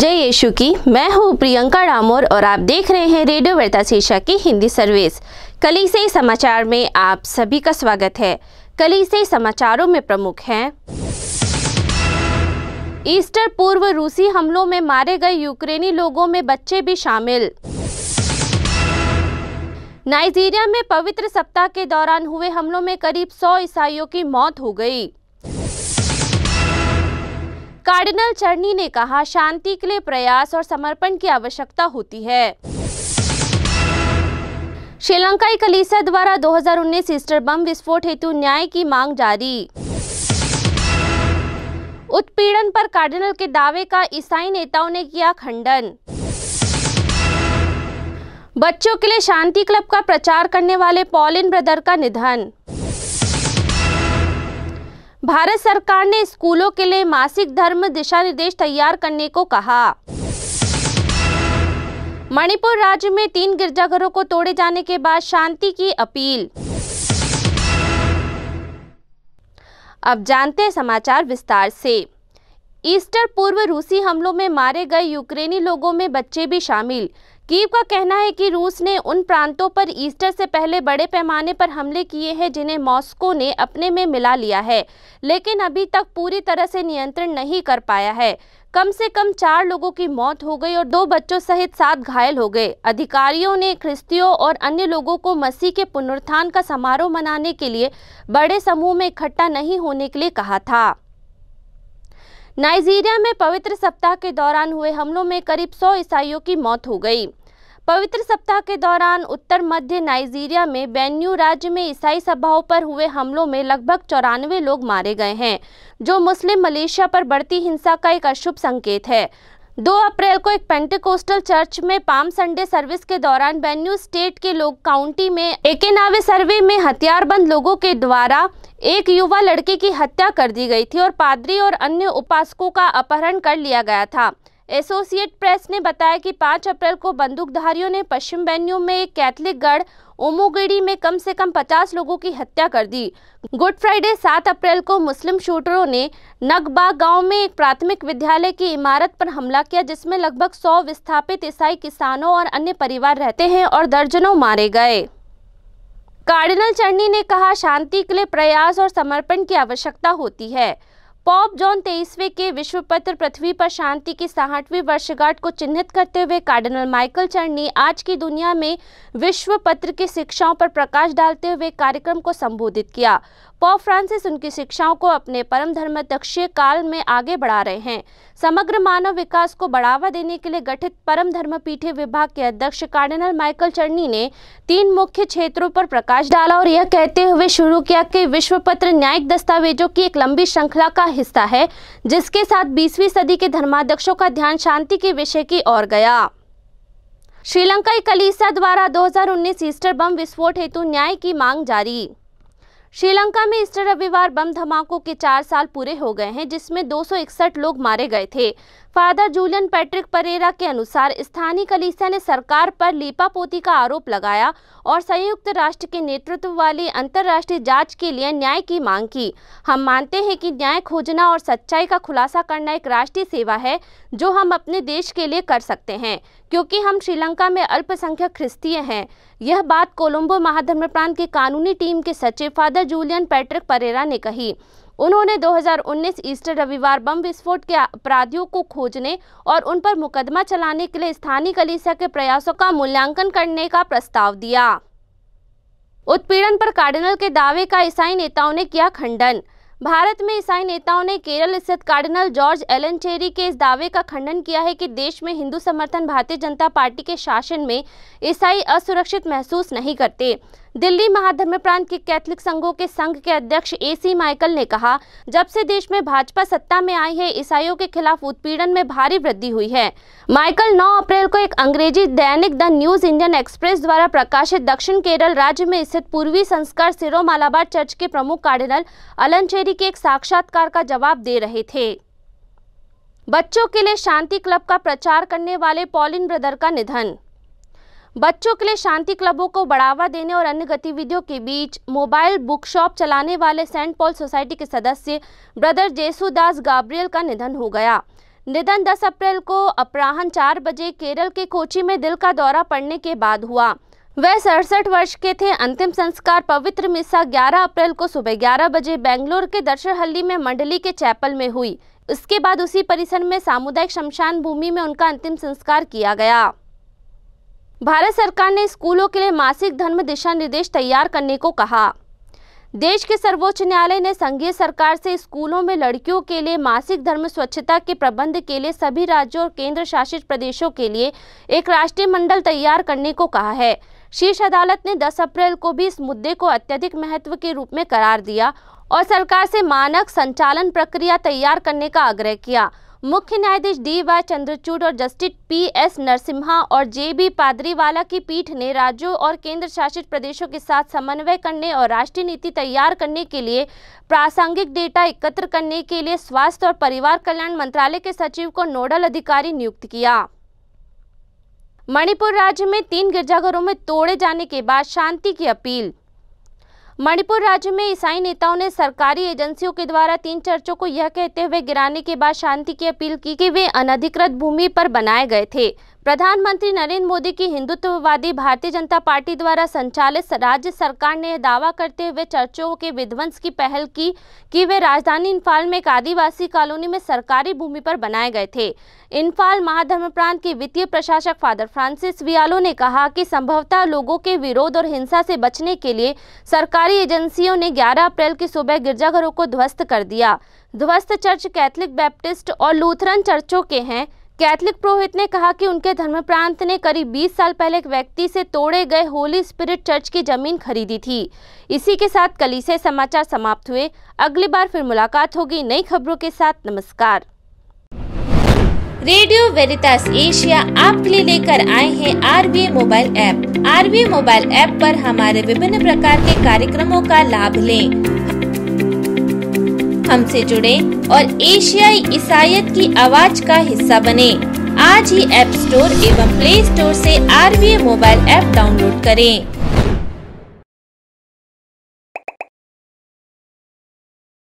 जय यीशु की मैं हूँ प्रियंका डामोर और आप देख रहे हैं रेडियो वर्ता शीर्षा की हिंदी सर्विस कली से समाचार में आप सभी का स्वागत है कली से समाचारों में प्रमुख हैं ईस्टर पूर्व रूसी हमलों में मारे गए यूक्रेनी लोगों में बच्चे भी शामिल नाइजीरिया में पवित्र सप्ताह के दौरान हुए हमलों में करीब 100 ईसाइयों की मौत हो गई कार्डिनल चरनी ने कहा शांति के लिए प्रयास और समर्पण की आवश्यकता होती है श्रीलंकाई कलीसा द्वारा 2019 ईस्टर बम विस्फोट हेतु न्याय की मांग जारी उत्पीड़न पर कार्डिनल के दावे का ईसाई नेताओं ने किया खंडन बच्चों के लिए शांति क्लब का प्रचार करने वाले पॉलिन ब्रदर का निधन भारत सरकार ने स्कूलों के लिए मासिक धर्म दिशा निर्देश तैयार करने को कहा मणिपुर राज्य में तीन गिरजाघरों को तोड़े जाने के बाद शांति की अपील अब जानते हैं समाचार विस्तार से ईस्टर पूर्व रूसी हमलों में मारे गए यूक्रेनी लोगों में बच्चे भी शामिल कीव का कहना है कि रूस ने उन प्रांतों पर ईस्टर से पहले बड़े पैमाने पर हमले किए हैं जिन्हें मॉस्को ने अपने में मिला लिया है लेकिन अभी तक पूरी तरह से नियंत्रण नहीं कर पाया है कम से कम चार लोगों की मौत हो गई और दो बच्चों सहित सात घायल हो गए अधिकारियों ने ख्रिस्तियों और अन्य लोगों को मसीह के पुनरुत्थान का समारोह मनाने के लिए बड़े समूह में इकट्ठा नहीं होने के लिए कहा था नाइजीरिया में पवित्र सप्ताह के दौरान हुए हमलों में करीब सौ ईसाइयों की मौत हो गई पवित्र सप्ताह के दौरान उत्तर मध्य नाइजीरिया में बेन्यू राज्य में ईसाई सभाओं पर हुए हमलों में लगभग चौरानवे लोग मारे गए हैं जो मुस्लिम मलेशिया पर बढ़ती हिंसा का एक अशुभ संकेत है 2 अप्रैल को एक पेंटिकोस्टल चर्च में पाम संडे सर्विस के दौरान बेन्यू स्टेट के लोग काउंटी में एकेनावे सर्वे में हथियारबंद लोगों के द्वारा एक युवा लड़के की हत्या कर दी गई थी और पादरी और अन्य उपासकों का अपहरण कर लिया गया था एसोसिएट प्रेस ने बताया कि 5 अप्रैल को बंदूकधारियों ने पश्चिम बेन्यू में एक कैथलिक गढ़ ओमोगिड़ी में कम से कम 50 लोगों की हत्या कर दी गुड फ्राइडे 7 अप्रैल को मुस्लिम शूटरों ने नगबा गांव में एक प्राथमिक विद्यालय की इमारत पर हमला किया जिसमें लगभग 100 विस्थापित ईसाई किसानों और अन्य परिवार रहते हैं और दर्जनों मारे गए कार्डिनल चन्नी ने कहा शांति के लिए प्रयास और समर्पण की आवश्यकता होती है पॉप जॉन तेईसवे के विश्व पत्र पृथ्वी पर शांति की साठवीं वर्षगांठ को चिन्हित करते हुए कार्डिनल माइकल चर्ण ने आज की दुनिया में विश्व पत्र की शिक्षाओं पर प्रकाश डालते हुए कार्यक्रम को संबोधित किया पोप फ्रांसिस उनकी शिक्षाओं को अपने परम धर्म दक्षीय काल में आगे बढ़ा रहे हैं समग्र मानव विकास को बढ़ावा देने के लिए गठित परम धर्म पीठे विभाग के अध्यक्ष कार्डिनल माइकल चर्नी ने तीन मुख्य क्षेत्रों पर प्रकाश डाला और यह कहते हुए शुरू किया कि विश्व पत्र न्यायिक दस्तावेजों की एक लंबी श्रृंखला का हिस्सा है जिसके साथ बीसवीं सदी के धर्माध्यक्षों का ध्यान शांति के विषय की ओर गया श्रीलंकाई कलीसा द्वारा 2019 ईस्टर बम विस्फोट हेतु न्याय की मांग जारी श्रीलंका में ईस्टर रविवार बम धमाकों के चार साल पूरे हो गए हैं जिसमें दो लोग मारे गए थे फादर जूलियन पैट्रिक परेरा के अनुसार स्थानीय कलीसिया ने सरकार पर लीपापोती का आरोप लगाया और संयुक्त राष्ट्र के नेतृत्व वाली अंतर्राष्ट्रीय जांच के लिए न्याय की मांग की हम मानते हैं कि न्याय खोजना और सच्चाई का खुलासा करना एक राष्ट्रीय सेवा है जो हम अपने देश के लिए कर सकते हैं क्योंकि हम श्रीलंका में अल्पसंख्यक ख्रिस्तीय हैं यह बात कोलंबो महाधर्म प्रांत की कानूनी टीम के सचिव फादर जूलियन पैट्रिक परेरा ने कही उन्होंने 2019 ईस्टर रविवार बम विस्फोट के अपराधियों को खोजने और उन पर मुकदमा चलाने के लिए स्थानीय कलीसिया के प्रयासों का मूल्यांकन करने का प्रस्ताव दिया उत्पीड़न पर कार्डिनल के दावे का ईसाई नेताओं ने किया खंडन भारत में ईसाई नेताओं ने केरल स्थित कार्डिनल जॉर्ज एलन चेरी के इस दावे का खंडन किया है कि देश में हिंदू समर्थन भारतीय जनता पार्टी के शासन में ईसाई असुरक्षित महसूस नहीं करते दिल्ली महाधर्म प्रांत के कैथलिक संघों के संघ के अध्यक्ष ए सी माइकल ने कहा जब से देश में भाजपा सत्ता में आई है ईसाइयों के खिलाफ उत्पीड़न में भारी वृद्धि हुई है माइकल 9 अप्रैल को एक अंग्रेजी दैनिक द न्यूज इंडियन एक्सप्रेस द्वारा प्रकाशित दक्षिण केरल राज्य में स्थित पूर्वी संस्कार सिरो मालाबार चर्च के प्रमुख कार्डिनल अलनचेरी के एक साक्षात्कार का जवाब दे रहे थे बच्चों के लिए शांति क्लब का प्रचार करने वाले पॉलिन ब्रदर का निधन बच्चों के लिए शांति क्लबों को बढ़ावा देने और अन्य गतिविधियों के बीच मोबाइल बुक शॉप चलाने वाले सेंट पॉल सोसाइटी के सदस्य ब्रदर जेसुदास गाब्रियल का निधन हो गया निधन 10 अप्रैल को अपराहन चार बजे केरल के कोची में दिल का दौरा पड़ने के बाद हुआ वह सड़सठ वर्ष के थे अंतिम संस्कार पवित्र मिसा 11 अप्रैल को सुबह 11 बजे बेंगलोर के दर्शनहली में मंडली के चैपल में हुई इसके बाद उसी परिसर में सामुदायिक शमशान भूमि में उनका अंतिम संस्कार किया गया भारत सरकार ने स्कूलों के लिए मासिक धर्म दिशा निर्देश तैयार करने को कहा देश के सर्वोच्च न्यायालय ने संघीय सरकार से स्कूलों में लड़कियों के लिए मासिक धर्म स्वच्छता के प्रबंध के लिए सभी राज्यों और केंद्र शासित प्रदेशों के लिए एक राष्ट्रीय मंडल तैयार करने को कहा है शीर्ष अदालत ने 10 अप्रैल को भी इस मुद्दे को अत्यधिक महत्व के रूप में करार दिया और सरकार से मानक संचालन प्रक्रिया तैयार करने का आग्रह किया मुख्य न्यायाधीश डी वाई चंद्रचूड और जस्टिस पी एस नरसिम्हा और जे बी पादरीवाला की पीठ ने राज्यों और केंद्र शासित प्रदेशों के साथ समन्वय करने और राष्ट्रीय नीति तैयार करने के लिए प्रासंगिक डेटा एकत्र करने के लिए स्वास्थ्य और परिवार कल्याण मंत्रालय के सचिव को नोडल अधिकारी नियुक्त किया मणिपुर राज्य में तीन गिरजाघरों में तोड़े जाने के बाद शांति की अपील मणिपुर राज्य में ईसाई नेताओं ने सरकारी एजेंसियों के द्वारा तीन चर्चों को यह कहते हुए गिराने के बाद शांति की अपील की कि वे अनधिकृत भूमि पर बनाए गए थे प्रधानमंत्री नरेंद्र मोदी की हिंदुत्ववादी भारतीय जनता पार्टी द्वारा संचालित राज्य सरकार ने दावा करते हुए चर्चों के विध्वंस की पहल की कि वे राजधानी इम्फाल में एक आदिवासी कॉलोनी में सरकारी भूमि पर बनाए गए थे इम्फाल महाधर्म प्रांत के वित्तीय प्रशासक फादर फ्रांसिस वियालो ने कहा कि संभवतः लोगों के विरोध और हिंसा से बचने के लिए सरकारी एजेंसियों ने ग्यारह अप्रैल की सुबह गिरजाघरों को ध्वस्त कर दिया ध्वस्त चर्च कैथलिक बैप्टिस्ट और लूथरन चर्चों के हैं कैथलिक पुरोहित ने कहा कि उनके धर्मप्रांत ने करीब 20 साल पहले एक व्यक्ति से तोड़े गए होली स्पिरिट चर्च की जमीन खरीदी थी इसी के साथ कली से समाचार समाप्त हुए अगली बार फिर मुलाकात होगी नई खबरों के साथ नमस्कार रेडियो वेरितास एशिया आपके लिए लेकर आए हैं RBA mobile app RBA mobile app आरोप हमारे विभिन्न प्रकार के कार्यक्रमों का लाभ ले हमसे जुड़े और एशियाई ईसाइत की आवाज का हिस्सा बने आज ही ऐप स्टोर एवं प्ले स्टोर से आर मोबाइल ऐप डाउनलोड करें